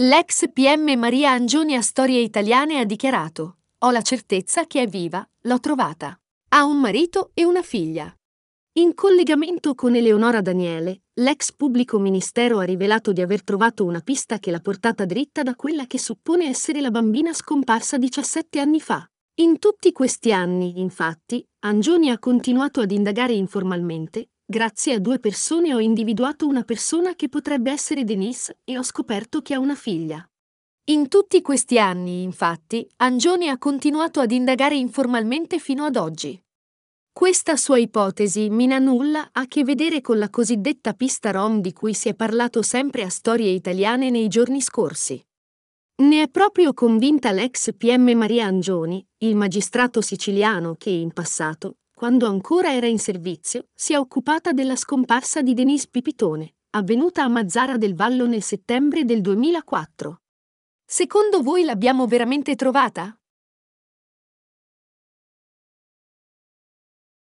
L'ex PM Maria Angioni a Storie Italiane ha dichiarato Ho la certezza che è viva, l'ho trovata. Ha un marito e una figlia. In collegamento con Eleonora Daniele, l'ex pubblico ministero ha rivelato di aver trovato una pista che l'ha portata dritta da quella che suppone essere la bambina scomparsa 17 anni fa. In tutti questi anni, infatti, Angioni ha continuato ad indagare informalmente, Grazie a due persone ho individuato una persona che potrebbe essere Denise e ho scoperto che ha una figlia. In tutti questi anni, infatti, Angione ha continuato ad indagare informalmente fino ad oggi. Questa sua ipotesi mina nulla a che vedere con la cosiddetta pista rom di cui si è parlato sempre a storie italiane nei giorni scorsi. Ne è proprio convinta l'ex PM Maria Angioni, il magistrato siciliano che in passato quando ancora era in servizio, si è occupata della scomparsa di Denise Pipitone, avvenuta a Mazzara del Vallo nel settembre del 2004. Secondo voi l'abbiamo veramente trovata?